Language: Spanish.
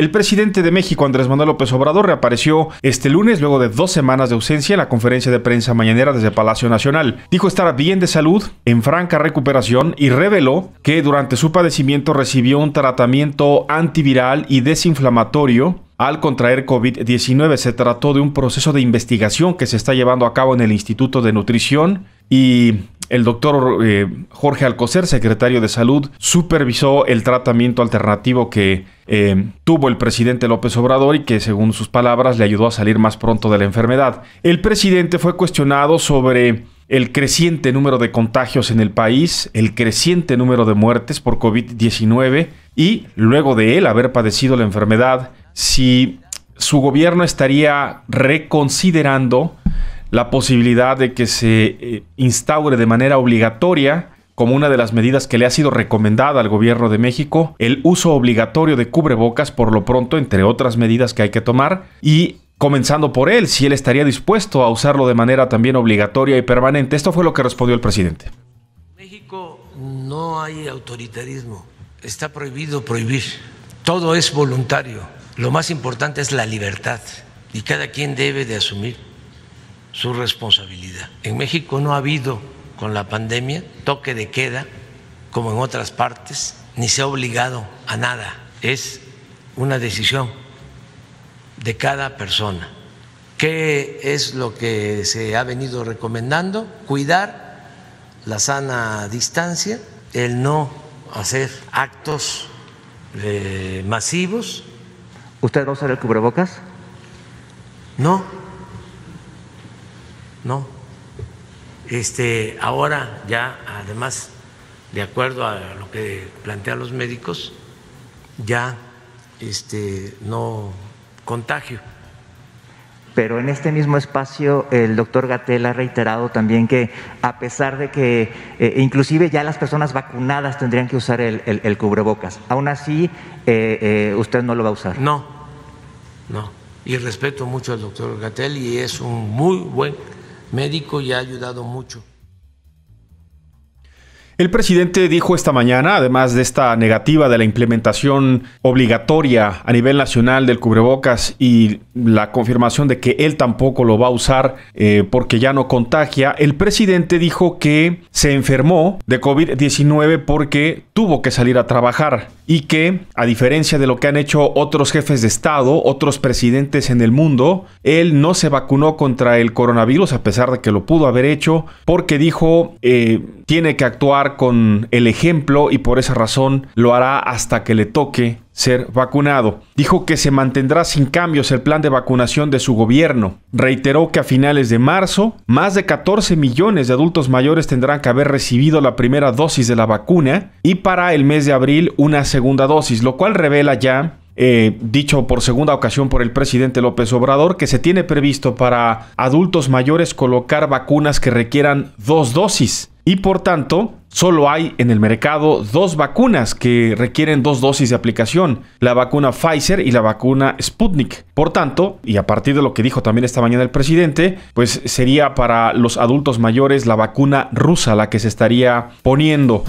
El presidente de México, Andrés Manuel López Obrador, reapareció este lunes luego de dos semanas de ausencia en la conferencia de prensa mañanera desde Palacio Nacional. Dijo estar bien de salud, en franca recuperación y reveló que durante su padecimiento recibió un tratamiento antiviral y desinflamatorio al contraer COVID-19. Se trató de un proceso de investigación que se está llevando a cabo en el Instituto de Nutrición y el doctor eh, Jorge Alcocer, secretario de Salud, supervisó el tratamiento alternativo que eh, tuvo el presidente López Obrador y que, según sus palabras, le ayudó a salir más pronto de la enfermedad. El presidente fue cuestionado sobre el creciente número de contagios en el país, el creciente número de muertes por COVID-19 y, luego de él haber padecido la enfermedad, si su gobierno estaría reconsiderando la posibilidad de que se eh, instaure de manera obligatoria como una de las medidas que le ha sido recomendada al gobierno de México, el uso obligatorio de cubrebocas por lo pronto, entre otras medidas que hay que tomar, y comenzando por él, si él estaría dispuesto a usarlo de manera también obligatoria y permanente. Esto fue lo que respondió el presidente. México no hay autoritarismo, está prohibido prohibir, todo es voluntario, lo más importante es la libertad y cada quien debe de asumir su responsabilidad. En México no ha habido con la pandemia toque de queda como en otras partes, ni se ha obligado a nada. Es una decisión de cada persona. ¿Qué es lo que se ha venido recomendando? Cuidar la sana distancia, el no hacer actos eh, masivos. ¿Usted va a usar el cubrebocas? No. No. Este, ahora ya, además, de acuerdo a lo que plantean los médicos, ya este, no contagio. Pero en este mismo espacio el doctor Gatel ha reiterado también que a pesar de que eh, inclusive ya las personas vacunadas tendrían que usar el, cubrebocas, aún así eh, eh, usted no lo va a usar. No, no. Y respeto mucho al doctor Gatel y es un muy buen médico y ha ayudado mucho el presidente dijo esta mañana, además de esta negativa de la implementación obligatoria a nivel nacional del cubrebocas y la confirmación de que él tampoco lo va a usar eh, porque ya no contagia, el presidente dijo que se enfermó de COVID-19 porque tuvo que salir a trabajar y que, a diferencia de lo que han hecho otros jefes de Estado, otros presidentes en el mundo, él no se vacunó contra el coronavirus a pesar de que lo pudo haber hecho porque dijo eh, tiene que actuar con el ejemplo y por esa razón lo hará hasta que le toque ser vacunado. Dijo que se mantendrá sin cambios el plan de vacunación de su gobierno. Reiteró que a finales de marzo, más de 14 millones de adultos mayores tendrán que haber recibido la primera dosis de la vacuna y para el mes de abril una segunda dosis, lo cual revela ya eh, dicho por segunda ocasión por el presidente López Obrador, que se tiene previsto para adultos mayores colocar vacunas que requieran dos dosis y por tanto solo hay en el mercado dos vacunas que requieren dos dosis de aplicación, la vacuna Pfizer y la vacuna Sputnik. Por tanto, y a partir de lo que dijo también esta mañana el presidente, pues sería para los adultos mayores la vacuna rusa la que se estaría poniendo.